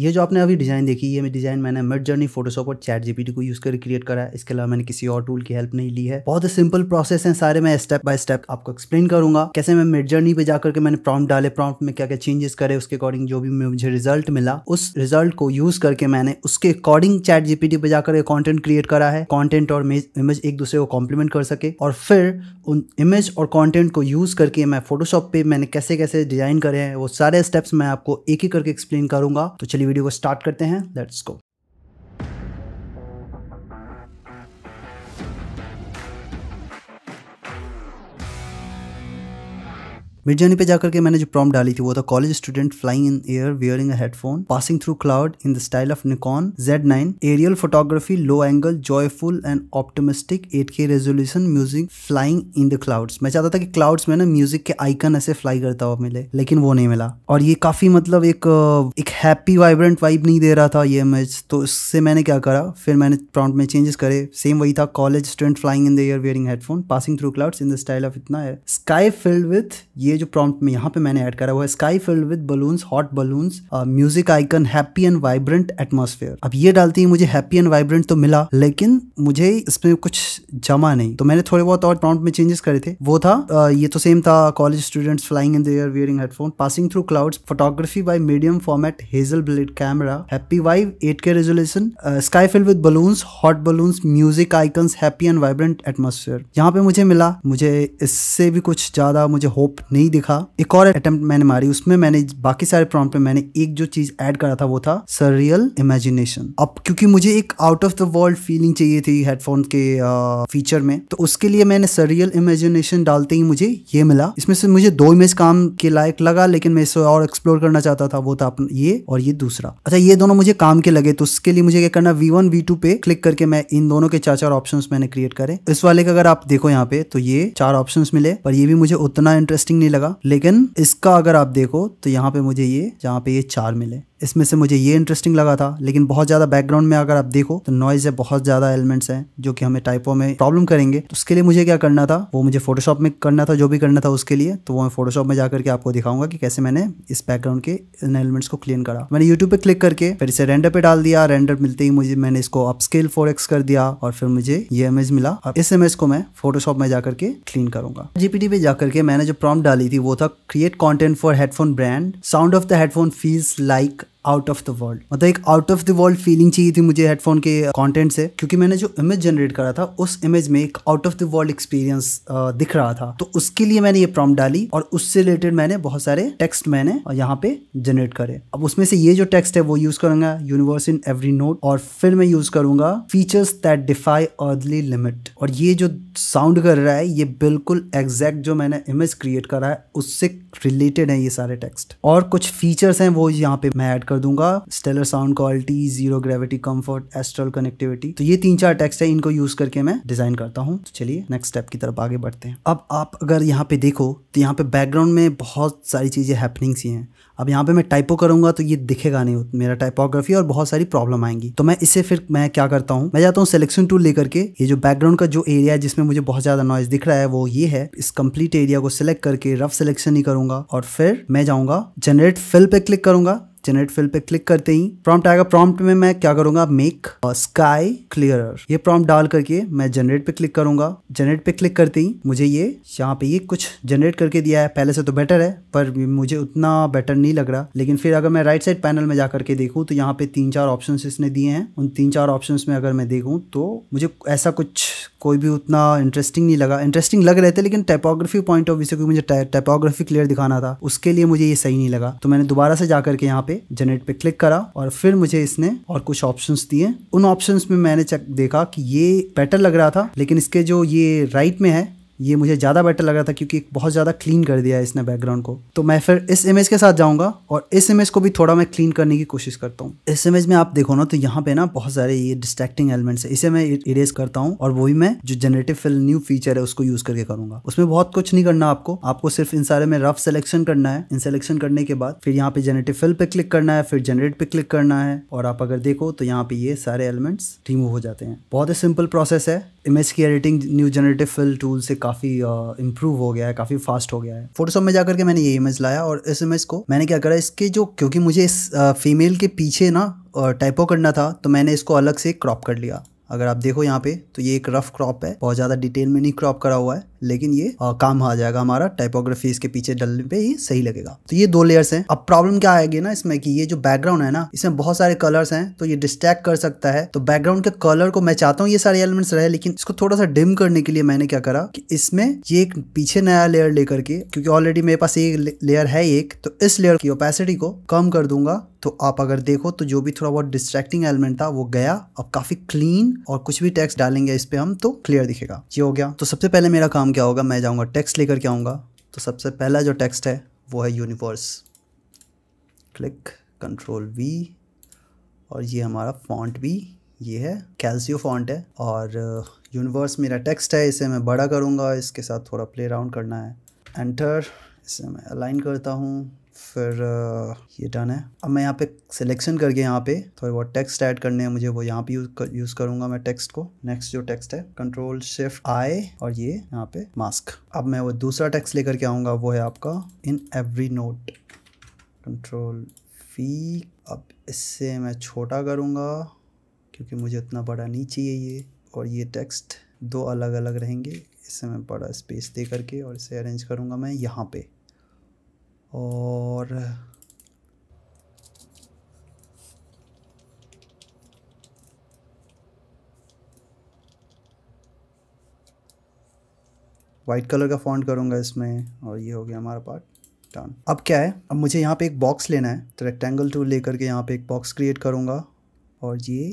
ये जो आपने अभी डिज़ाइन देखी ये डिज़ाइन मैंने मिड जर्नी फोटोशॉप और चैट जीपीटी को यूज कर क्रिएट करा है इसके अलावा मैंने किसी और टूल की हेल्प नहीं ली है बहुत सिंपल प्रोसेस है सारे मैं स्टेप बाय स्टेप आपको एक्सप्लेन करूंगा कैसे मैं मिड जर्नी पे जाकर के मैंने प्रॉम्प्ट डाले प्रॉम्प्ट में क्या क्या चेंजेस करे उसके अकॉर्डिंग जो भी मुझे रिजल्ट मिला उस रिजल्ट को यूज करके मैंने उसके अकॉर्डिंग चैट जीपीटी पे जाकर कॉन्टेंट क्रिएट करा है कॉन्टेंट और इमेज एक दूसरे को कॉम्प्लीमेंट कर सके और फिर उन इमेज और कॉन्टेंट को यूज करके मैं फोटोशॉप पे मैंने कैसे कैसे डिजाइन करे हैं वो सारे स्टेप्स मैं आपको एक ही करके एक्सप्लेन करूंगा तो चलिए वीडियो को स्टार्ट करते हैं लेट्स गो मिड जर्नी पे जाकर के मैंने जो प्रॉम्प्ट डाली थी वो था college student flying in air wearing headphone passing through cloud in the style of Nikon Z nine aerial photography low angle joyful and optimistic eight K resolution music flying in the clouds मैं चाहता था कि clouds में ना music के icon ऐसे fly करता हुआ मिले लेकिन वो नहीं मिला और ये काफी मतलब एक एक हैप्पी वाइब्रेंट वाइब नहीं दे रहा था ये इमेज तो इससे मैंने क्या करा फिर मैंने प्रॉम्प्ट में चेंजेस करे सेम वही था college student flying in the air wearing headphone passing through clouds in the style of इतना है स्काई फिल्ड विथ ये जो प्रॉम्प्ट में यहाँ पे मैंने ऐड करा हुआ है sky filled with balloons hot balloons music icon happy and vibrant atmosphere अब ये डालती है मुझे हैप्पी एंड वाइब्रेंट तो मिला लेकिन मुझे इसमें कुछ जमा नहीं तो मैंने थोड़े बहुत और प्रॉम्प्ट में चेंजेस करे थे वो था आ, uh, ये तो सेम था college students flying in the air wearing headphone passing through clouds photography by medium format Hasselblad camera happy vibe eight K resolution sky filled with balloons hot balloons music icon happy and vibrant atmosphere यहाँ पे मुझे मिला मुझे इससे भी कुछ ज्यादा मुझे होप नहीं नहीं दिखा एक और अटेम्प्ट मैंने मारी उसमें मैंने बाकी सारे प्रॉम्प्ट में मैंने एक जो चीज ऐड करा था वो था सर रियल इमेजिनेशन अब क्योंकि मुझे एक out of the world feeling चाहिए थी हेडफोन के फीचर में तो उसके लिए मैंने सरियल इमेजिनेशन डालते ही मुझे ये मिला इसमें से मुझे दो इमेज काम के लायक लगा लेकिन मैं इसे और एक्सप्लोर करना चाहता था वो था ये और ये दूसरा अच्छा ये दोनों मुझे काम के लगे तो उसके लिए मुझे क्या करना वी वन वी टू पे क्लिक करके मैं इन दोनों के चार चार ऑप्शन मैंने क्रिएट करे इस वाले का अगर आप देखो यहाँ पे तो ये चार ऑप्शन मिले पर ये भी मुझे उतना इंटरेस्टिंग नहीं लगा लेकिन इसका अगर आप देखो तो यहाँ पे मुझे ये जहाँ पे ये चार मिले इसमें से मुझे ये इंटरेस्टिंग लगा था लेकिन बहुत ज़्यादा बैकग्राउंड में अगर आप देखो तो नॉइज है बहुत ज़्यादा एलिमेंट्स हैं जो कि हमें टाइपो में प्रॉब्लम करेंगे तो उसके लिए मुझे क्या करना था वो मुझे फोटोशॉप में करना था जो भी करना था उसके लिए तो वो मैं फोटोशॉप में जाकर के आपको दिखाऊंगा कि कैसे मैंने इस बैकग्राउंड के इन एलिमेंट्स को क्लीन करा मैंने यूट्यूब पर क्लिक करके फिर इसे रेंडर पे डाल दिया रेंडर मिलते ही मुझे मैंने इसको अपस्केल फोर कर दिया और फिर मुझे ये इमेज मिला और इस इमेज को मैं फोटोशॉप में जाकर के क्लीन करूंगा जीपीटी पे जाकर के मैंने जो प्रॉम्प्ट डाली थी वो था create content for headphone brand sound of the headphone feels like out of the world मतलब एक out of the world feeling चाहिए थी मुझे हेडफोन के कॉन्टेंट uh, से क्योंकि मैंने जो इमेज जनरेट करा था उस इमेज में एक out of the world experience दिख रहा था तो उसके लिए मैंने ये प्रॉम डाली और उससे रिलेटेड मैंने बहुत सारे टेक्स्ट मैंने यहाँ पे जनरेट करे अब उसमें से ये जो टेक्स्ट है वो यूज करूंगा यूनिवर्स इन एवरी नोट और फिर मैं यूज करूंगा features that defy earthly limit और ये जो साउंड कर रहा है ये बिल्कुल एग्जैक्ट जो मैंने इमेज क्रिएट करा है उससे रिलेटेड है ये सारे टेक्स्ट और कुछ फीचर्स हैं वो यहाँ पे मैं ऐड कर दूंगा stellar sound quality zero gravity comfort astral connectivity तो ये तीन चार टेक्स्ट है इनको यूज करके मैं डिजाइन करता हूँ तो चलिए नेक्स्ट स्टेप की तरफ आगे बढ़ते हैं अब आप अगर यहाँ पे देखो तो यहाँ पे बैकग्राउंड में बहुत सारी चीज़ें हैपनिंग्स ही हैं अब यहाँ पे मैं टाइपो करूंगा तो ये दिखेगा नहीं मेरा टाइपोग्राफी और बहुत सारी प्रॉब्लम आएंगी तो मैं इसे फिर मैं क्या करता हूँ मैं जाता हूँ सिलेक्शन टूल लेकर के ये जो बैकग्राउंड का जो एरिया है जिसमें मुझे बहुत ज्यादा नॉइज दिख रहा है वो ये है इस कंप्लीट एरिया को सिलेक्ट करके रफ सिलेक्शन ही करूंगा और फिर मैं जाऊंगा जनरेट फिल पे क्लिक करूंगा जनरेट फिल पे क्लिक करते ही प्रॉम्प्ट आएगा प्रॉम्प्ट में मैं क्या करूंगा मेक स्काई क्लियर ये प्रॉम्प्ट डाल करके मैं जनरेट पे क्लिक करूंगा जनरेट पे क्लिक करते ही मुझे ये यहाँ पे ये कुछ जनरेट करके दिया है पहले से तो बेटर है पर मुझे उतना बेटर नहीं लग रहा लेकिन फिर अगर मैं राइट साइड पैनल में जा करके देखूँ तो यहाँ पे तीन चार ऑप्शन इसने दिए हैं उन तीन चार ऑप्शन में अगर मैं देखूँ तो मुझे ऐसा कुछ कोई भी उतना इंटरेस्टिंग नहीं लगा इंटरेस्टिंग लग रहे थे लेकिन टाइपोग्राफी पॉइंट ऑफ व्यू से क्योंकि मुझे टाइपोग्राफी क्लियर दिखाना था उसके लिए मुझे ये सही नहीं लगा तो मैंने दोबारा से जाकर के यहाँ पे जनरेट पे क्लिक करा और फिर मुझे इसने और कुछ ऑप्शन दिए उन ऑप्शन में मैंने चेक देखा कि ये बेटर लग रहा था लेकिन इसके जो ये राइट में है ये मुझे ज़्यादा बेटर लग रहा था क्योंकि बहुत ज़्यादा क्लीन कर दिया है इसने बैकग्राउंड को तो मैं फिर इस इमेज के साथ जाऊँगा और इस इमेज को भी थोड़ा मैं क्लीन करने की कोशिश करता हूँ इस इमेज में आप देखो ना तो यहाँ पे ना बहुत सारे ये डिस्ट्रैक्टिंग एलिमेंट्स है इसे मैं इरेज er- करता हूँ और वही मैं जो जनरेटिव फिल न्यू फीचर है उसको यूज़ करके करूंगा उसमें बहुत कुछ नहीं करना आपको आपको सिर्फ इन सारे में रफ सेलेक्शन करना है इन सिलेक्शन करने के बाद फिर यहाँ पे जनरेटिव फिल पे क्लिक करना है फिर जनरेट पे क्लिक करना है और आप अगर देखो तो यहाँ पे ये सारे एलिमेंट्स रिमूव हो जाते हैं बहुत ही सिंपल प्रोसेस है इमेज की editing new generative fill tool से काफ़ी इम्प्रूव हो गया है काफ़ी फास्ट हो गया है फोटोशॉप में जाकर के मैंने ये इमेज लाया और इस इमेज को मैंने क्या करा इसके जो क्योंकि मुझे इस फीमेल के पीछे ना टाइपो करना था तो मैंने इसको अलग से क्रॉप कर लिया अगर आप देखो यहाँ पे तो ये एक रफ क्रॉप है बहुत ज़्यादा डिटेल में नहीं क्रॉप करा हुआ है लेकिन ये आ, काम आ जाएगा हमारा टाइपोग्राफी इसके पीछे डलने पे ही सही लगेगा तो ये दो लेयर्स हैं अब प्रॉब्लम क्या आएगी ना इसमें कि ये जो बैकग्राउंड है ना इसमें बहुत सारे कलर्स हैं तो ये डिस्ट्रैक्ट कर सकता है तो बैकग्राउंड के कलर को मैं चाहता हूँ ये सारे एलिमेंट्स रहे लेकिन इसको थोड़ा सा डिम करने के लिए मैंने क्या करा कि इसमें ये एक पीछे नया लेयर लेकर के क्योंकि ऑलरेडी मेरे पास ये लेयर है एक तो इस लेयर की ओपेसिटी को कम कर दूंगा तो आप अगर देखो तो जो भी थोड़ा बहुत डिस्ट्रैक्टिंग एलिमेंट था वो गया अब काफी क्लीन और कुछ भी टैक्स डालेंगे इस पे हम तो क्लियर दिखेगा ये हो गया तो सबसे पहले मेरा काम काम क्या होगा मैं जाऊँगा टेक्स्ट लेकर के आऊँगा तो सबसे पहला जो टेक्स्ट है वो है यूनिवर्स क्लिक कंट्रोल वी और ये हमारा फॉन्ट भी ये है कैल्सियो फॉन्ट है और यूनिवर्स uh, मेरा टेक्स्ट है इसे मैं बड़ा करूँगा इसके साथ थोड़ा प्ले राउंड करना है एंटर इसे मैं अलाइन करता हूँ फिर ये डन है अब मैं यहाँ पे सिलेक्शन करके यहाँ पे थोड़े बहुत टेक्स्ट ऐड करने हैं मुझे वो यहाँ पे यूज़ करूँगा मैं टेक्स्ट को नेक्स्ट जो टेक्स्ट है कंट्रोल शिफ्ट आई और ये यहाँ पे मास्क अब मैं वो दूसरा टेक्स्ट लेकर के आऊँगा वो है आपका इन एवरी नोट कंट्रोल फी अब इससे मैं छोटा करूँगा क्योंकि मुझे इतना बड़ा नहीं चाहिए ये और ये टेक्स्ट दो अलग अलग रहेंगे इससे मैं बड़ा स्पेस दे करके और इसे अरेंज करूँगा मैं यहाँ पे और वाइट कलर का फॉन्ट करूंगा इसमें और ये हो गया हमारा पार्ट डन अब क्या है अब मुझे यहाँ पे एक बॉक्स लेना है तो रेक्टेंगल टूल लेकर के यहाँ पे एक बॉक्स क्रिएट करूंगा और ये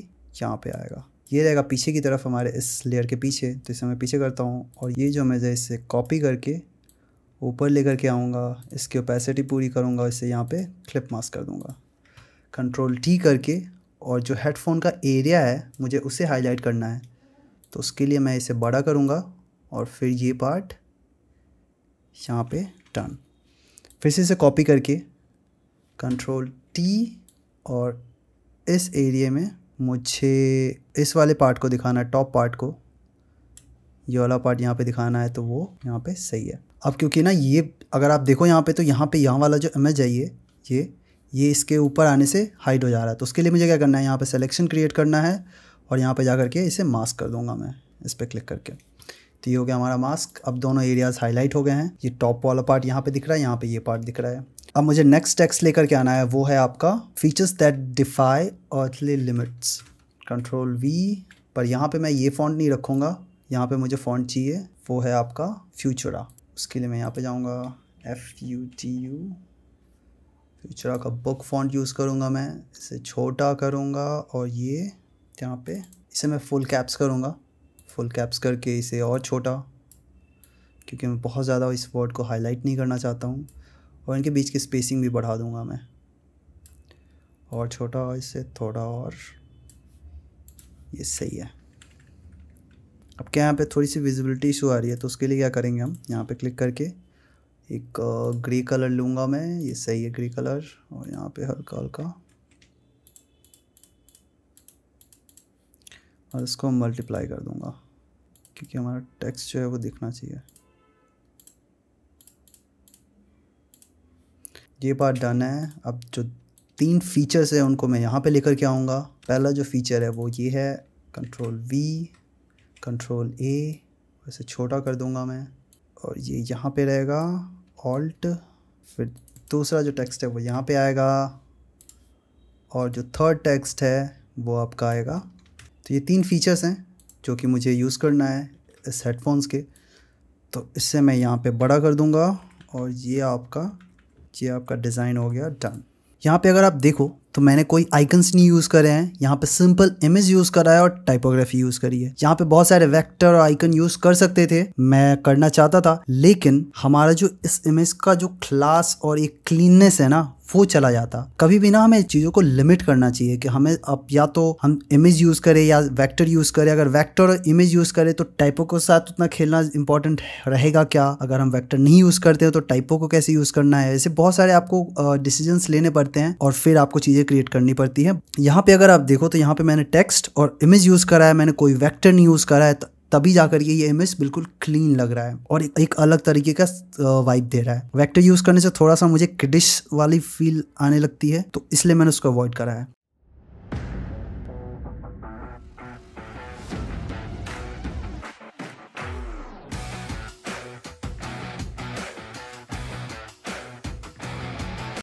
यहाँ पे आएगा ये रहेगा पीछे की तरफ हमारे इस लेयर के पीछे तो इसे मैं पीछे करता हूँ और ये जो मैं इसे कॉपी करके ऊपर लेकर के आऊँगा इसकी ओपेसिटी पूरी करूँगा इसे यहाँ पे क्लिप मास्क कर दूँगा कंट्रोल टी करके और जो हेडफोन का एरिया है मुझे उसे हाईलाइट करना है तो उसके लिए मैं इसे बड़ा करूँगा और फिर ये पार्ट यहाँ पे टर्न फिर से इसे कॉपी करके कंट्रोल टी और इस एरिए में मुझे इस वाले पार्ट को दिखाना है टॉप पार्ट को ये वाला पार्ट यहाँ पे दिखाना है तो वो यहाँ पे सही है अब क्योंकि ना ये अगर आप देखो यहाँ पे तो यहाँ पे यहाँ वाला जो इमेज है ये ये ये इसके ऊपर आने से हाइड हो जा रहा है तो उसके लिए मुझे क्या करना है यहाँ पे सिलेक्शन क्रिएट करना है और यहाँ पे जा करके इसे मास्क कर दूंगा मैं इस पर क्लिक करके तो ये हो गया हमारा मास्क अब दोनों एरियाज़ हाईलाइट हो गए हैं ये टॉप वाला पार्ट यहाँ पर दिख रहा है यहाँ पर ये पार्ट दिख रहा है अब मुझे नेक्स्ट टेक्स लेकर के आना है वो है आपका features that defy earthly limits control V पर यहाँ पे मैं ये फॉन्ट नहीं रखूँगा यहाँ पे मुझे फ़ॉन्ट चाहिए वो है आपका फ्यूचरा उसके लिए मैं यहाँ पे जाऊँगा F U T U Futura का बुक फॉन्ट यूज़ करूँगा मैं इसे छोटा करूँगा और ये यहाँ पे इसे मैं फुल कैप्स करूँगा फुल कैप्स करके इसे और छोटा क्योंकि मैं बहुत ज़्यादा इस वर्ड को हाईलाइट नहीं करना चाहता हूँ और इनके बीच की स्पेसिंग भी बढ़ा दूँगा मैं और छोटा इसे थोड़ा और ये सही है अब क्या यहाँ पे थोड़ी सी विजिबिलिटी इशू आ रही है तो उसके लिए क्या करेंगे हम यहाँ पे क्लिक करके एक ग्रे कलर लूँगा मैं ये सही है ग्रे कलर और यहाँ पे हल्का हल्का और इसको मल्टीप्लाई कर दूँगा क्योंकि हमारा टेक्स्ट जो है वो दिखना चाहिए ये पार्ट डन है अब जो तीन फीचर्स हैं उनको मैं यहाँ पे लेकर के आऊँगा पहला जो फीचर है वो ये है कंट्रोल वी कंट्रोल ए वैसे छोटा कर दूंगा मैं और ये यहाँ पे रहेगा ऑल्ट फिर दूसरा जो टेक्स्ट है वो यहाँ पे आएगा और जो थर्ड टेक्स्ट है वो आपका आएगा तो ये तीन फीचर्स हैं जो कि मुझे यूज़ करना है इस हेडफोन्स के तो इससे मैं यहाँ पे बड़ा कर दूँगा और ये आपका ये आपका डिज़ाइन हो गया डन यहाँ पे अगर आप देखो तो मैंने कोई आइकन्स नहीं यूज़ करे हैं यहाँ पे सिंपल इमेज यूज़ करा है और टाइपोग्राफी यूज़ करी है यहाँ पे बहुत सारे वेक्टर और आइकन यूज़ कर सकते थे मैं करना चाहता था लेकिन हमारा जो इस इमेज का जो क्लास और एक क्लीननेस है ना वो चला जाता कभी भी ना हमें चीज़ों को लिमिट करना चाहिए कि हमें अब या तो हम इमेज यूज़ करें या वेक्टर यूज़ करें अगर वेक्टर और इमेज यूज़ करें तो टाइपो के साथ उतना खेलना इंपॉर्टेंट रहेगा क्या अगर हम वेक्टर नहीं यूज़ करते हैं तो टाइपो को कैसे यूज़ करना है ऐसे बहुत सारे आपको डिसीजंस लेने पड़ते हैं और फिर आपको चीज़ें क्रिएट करनी पड़ती है यहाँ पे अगर आप देखो तो यहाँ पे मैंने टेक्स्ट और इमेज यूज़ करा है मैंने कोई वेक्टर नहीं यूज़ करा है तभी जाकर ये ये इमेज बिल्कुल क्लीन लग रहा है और एक अलग तरीके का वाइब दे रहा है वेक्टर यूज करने से थोड़ा सा मुझे किडिश वाली फील आने लगती है तो इसलिए मैंने उसको अवॉइड करा है